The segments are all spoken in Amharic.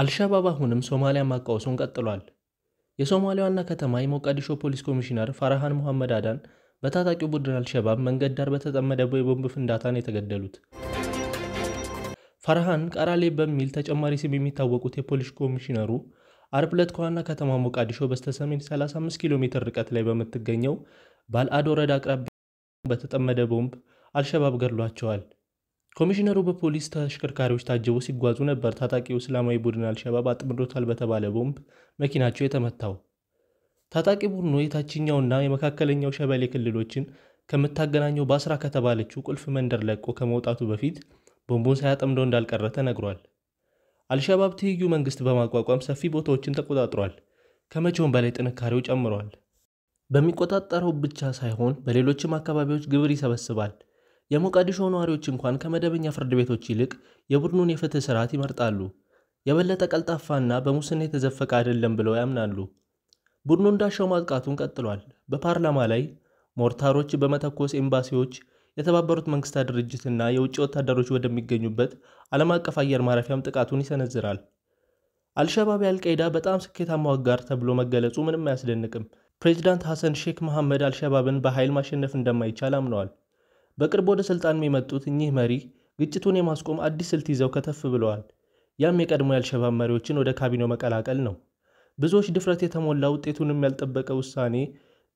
አልሸባብ አሁንም ሶማሊያ ማቃወሱን ቀጥሏል። የሶማሊያ ዋና ከተማ የሞቃዲሾ ፖሊስ ኮሚሽነር ፋርሃን ሙሐመድ አዳን በታጣቂው ቡድን አልሸባብ መንገድ ዳር በተጠመደበው የቦምብ ነው የተገደሉት። ፈርሃን ቀራሌ በሚል ተጨማሪ ስም የሚታወቁት የፖሊስ ኮሚሽነሩ አርብ ዕለት ከዋና ከተማ ሞቃዲሾ በስተሰሜን 35 ኪሎ ሜትር ርቀት ላይ በምትገኘው ባልአድ ወረዳ አቅራቢያ በተጠመደ ቦምብ አልሸባብ ገድሏቸዋል። ኮሚሽነሩ በፖሊስ ተሽከርካሪዎች ታጀቡ ሲጓዙ ነበር ታጣቂው እስላማዊ ቡድን አልሸባብ አጥምዶታል በተባለ ቦምብ መኪናቸው የተመታው። ታጣቂ ቡድኑ የታችኛውና የመካከለኛው ሸበሌ ክልሎችን ከምታገናኘው ባስራ ከተባለችው ቁልፍ መንደር ለቆ ከመውጣቱ በፊት ቦምቡን ሳያጠምደው እንዳልቀረ ተነግሯል። አልሸባብ ትይዩ መንግስት በማቋቋም ሰፊ ቦታዎችን ተቆጣጥሯል። ከመቼውም በላይ ጥንካሬው ጨምሯል። በሚቆጣጠረው ብቻ ሳይሆን በሌሎችም አካባቢዎች ግብር ይሰበስባል። የሞቃዲሾ ነዋሪዎች እንኳን ከመደበኛ ፍርድ ቤቶች ይልቅ የቡድኑን የፍትህ ስርዓት ይመርጣሉ። የበለጠ ቀልጣፋና በሙስና የተዘፈቀ አይደለም ብለው ያምናሉ። ቡድኑ እንዳሻው ማጥቃቱን ቀጥሏል። በፓርላማ ላይ ሞርታሮች በመተኮስ ኤምባሲዎች፣ የተባበሩት መንግስታት ድርጅትና የውጭ ወታደሮች ወደሚገኙበት ዓለም አቀፍ አየር ማረፊያም ጥቃቱን ይሰነዝራል። አልሸባብ የአልቃይዳ በጣም ስኬታማ አጋር ተብሎ መገለጹ ምንም አያስደንቅም። ፕሬዚዳንት ሐሰን ሼክ መሐመድ አልሸባብን በኃይል ማሸነፍ እንደማይቻል አምነዋል። በቅርብ ወደ ስልጣን የመጡት እኚህ መሪ ግጭቱን የማስቆም አዲስ ስልት ይዘው ከተፍ ብለዋል። ያም የቀድሞ የአልሸባብ መሪዎችን ወደ ካቢኔው መቀላቀል ነው። ብዙዎች ድፍረት የተሞላ ውጤቱንም ያልጠበቀ ውሳኔ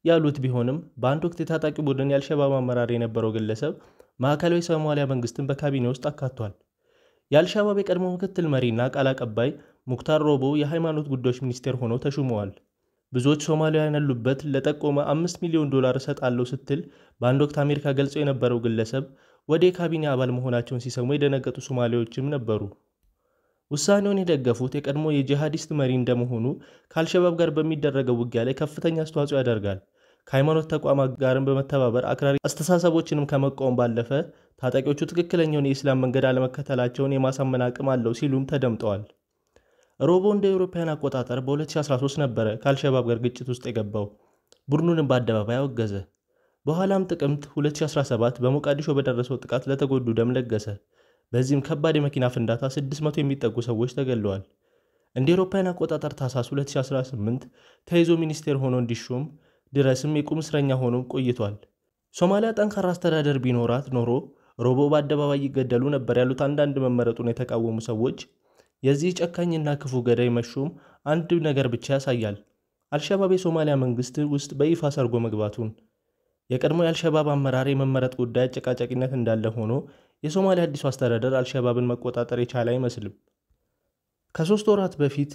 ያሉት ቢሆንም በአንድ ወቅት የታጣቂ ቡድን የአልሸባብ አመራር የነበረው ግለሰብ ማዕከላዊ ሶማሊያ መንግስትን በካቢኔ ውስጥ አካቷል። የአልሸባብ የቀድሞ ምክትል መሪና ቃል አቀባይ ሙክታር ሮቦ የሃይማኖት ጉዳዮች ሚኒስቴር ሆነው ተሹመዋል። ብዙዎች ሶማሊያውያን ያሉበት ለጠቆመ አምስት ሚሊዮን ዶላር እሰጣለሁ ስትል በአንድ ወቅት አሜሪካ ገልጾ የነበረው ግለሰብ ወደ የካቢኔ አባል መሆናቸውን ሲሰሙ የደነገጡ ሶማሌዎችም ነበሩ። ውሳኔውን የደገፉት የቀድሞ የጂሃዲስት መሪ እንደመሆኑ ከአልሸባብ ጋር በሚደረገው ውጊያ ላይ ከፍተኛ አስተዋጽኦ ያደርጋል። ከሃይማኖት ተቋማት ጋርም በመተባበር አክራሪ አስተሳሰቦችንም ከመቃወም ባለፈ ታጣቂዎቹ ትክክለኛውን የእስላም መንገድ አለመከተላቸውን የማሳመን አቅም አለው ሲሉም ተደምጠዋል። ሮቦ እንደ አውሮፓውያን አቆጣጠር በ2013 ነበረ ከአልሸባብ ጋር ግጭት ውስጥ የገባው። ቡድኑንም በአደባባይ አወገዘ። በኋላም ጥቅምት 2017 በሞቃዲሾ በደረሰው ጥቃት ለተጎዱ ደም ለገሰ። በዚህም ከባድ የመኪና ፍንዳታ 600 የሚጠጉ ሰዎች ተገለዋል። እንደ አውሮፓውያን አቆጣጠር ታህሳስ 2018 ተይዞ ሚኒስቴር ሆኖ እንዲሾም ድረስም የቁም እስረኛ ሆኖ ቆይቷል። ሶማሊያ ጠንካራ አስተዳደር ቢኖራት ኖሮ ሮቦ በአደባባይ ይገደሉ ነበር ያሉት አንዳንድ መመረጡን የተቃወሙ ሰዎች የዚህ ጨካኝና ክፉ ገዳይ መሾም አንድ ነገር ብቻ ያሳያል፣ አልሸባብ የሶማሊያ መንግስት ውስጥ በይፋ ሰርጎ መግባቱን። የቀድሞ የአልሸባብ አመራር የመመረጥ ጉዳይ አጨቃጫቂነት እንዳለ ሆኖ የሶማሊያ አዲሱ አስተዳደር አልሸባብን መቆጣጠር የቻለ አይመስልም። ከሶስት ወራት በፊት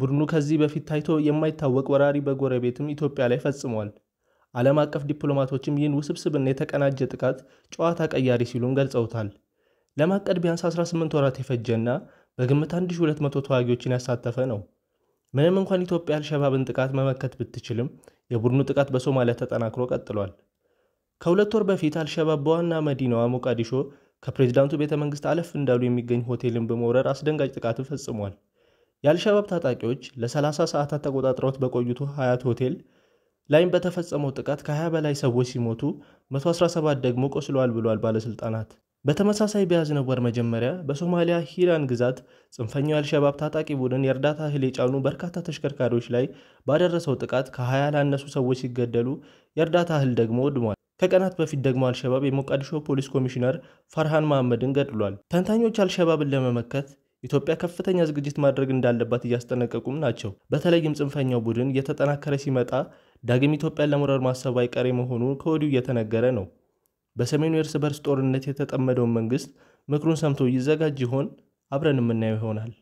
ቡድኑ ከዚህ በፊት ታይቶ የማይታወቅ ወራሪ በጎረቤትም ኢትዮጵያ ላይ ፈጽሟል። ዓለም አቀፍ ዲፕሎማቶችም ይህን ውስብስብና የተቀናጀ ጥቃት ጨዋታ ቀያሪ ሲሉም ገልጸውታል። ለማቀድ ቢያንስ 18 ወራት የፈጀና በግምት 1200 ተዋጊዎችን ያሳተፈ ነው። ምንም እንኳን ኢትዮጵያ አልሸባብን ጥቃት መመከት ብትችልም የቡድኑ ጥቃት በሶማሊያ ተጠናክሮ ቀጥሏል። ከሁለት ወር በፊት አልሸባብ በዋና መዲናዋ ሞቃዲሾ ከፕሬዚዳንቱ ቤተ አለፍ እንዳሉ የሚገኝ ሆቴልን በመውረር አስደንጋጭ ጥቃትን ፈጽሟል። የአልሸባብ ታጣቂዎች ለ30 ሰዓታት ተቆጣጥረውት በቆዩት ሀያት ሆቴል ላይም በተፈጸመው ጥቃት ከ20 በላይ ሰዎች ሲሞቱ 117 ደግሞ ቆስለዋል ብሏል ባለሥልጣናት። በተመሳሳይ በያዝነው ወር መጀመሪያ በሶማሊያ ሂራን ግዛት ጽንፈኛው የአልሸባብ ታጣቂ ቡድን የእርዳታ እህል የጫኑ በርካታ ተሽከርካሪዎች ላይ ባደረሰው ጥቃት ከ20 ላነሱ ሰዎች ሲገደሉ የእርዳታ እህል ደግሞ ወድሟል። ከቀናት በፊት ደግሞ አልሸባብ የሞቃዲሾ ፖሊስ ኮሚሽነር ፈርሃን መሐመድን ገድሏል። ተንታኞች አልሸባብን ለመመከት ኢትዮጵያ ከፍተኛ ዝግጅት ማድረግ እንዳለባት እያስጠነቀቁም ናቸው። በተለይም ጽንፈኛው ቡድን እየተጠናከረ ሲመጣ ዳግም ኢትዮጵያን ለመውረር ማሰብ አይቀሬ መሆኑ ከወዲሁ እየተነገረ ነው። በሰሜኑ የእርስ በርስ ጦርነት የተጠመደውን መንግስት ምክሩን ሰምቶ ይዘጋጅ ይሆን? አብረን የምናየው ይሆናል።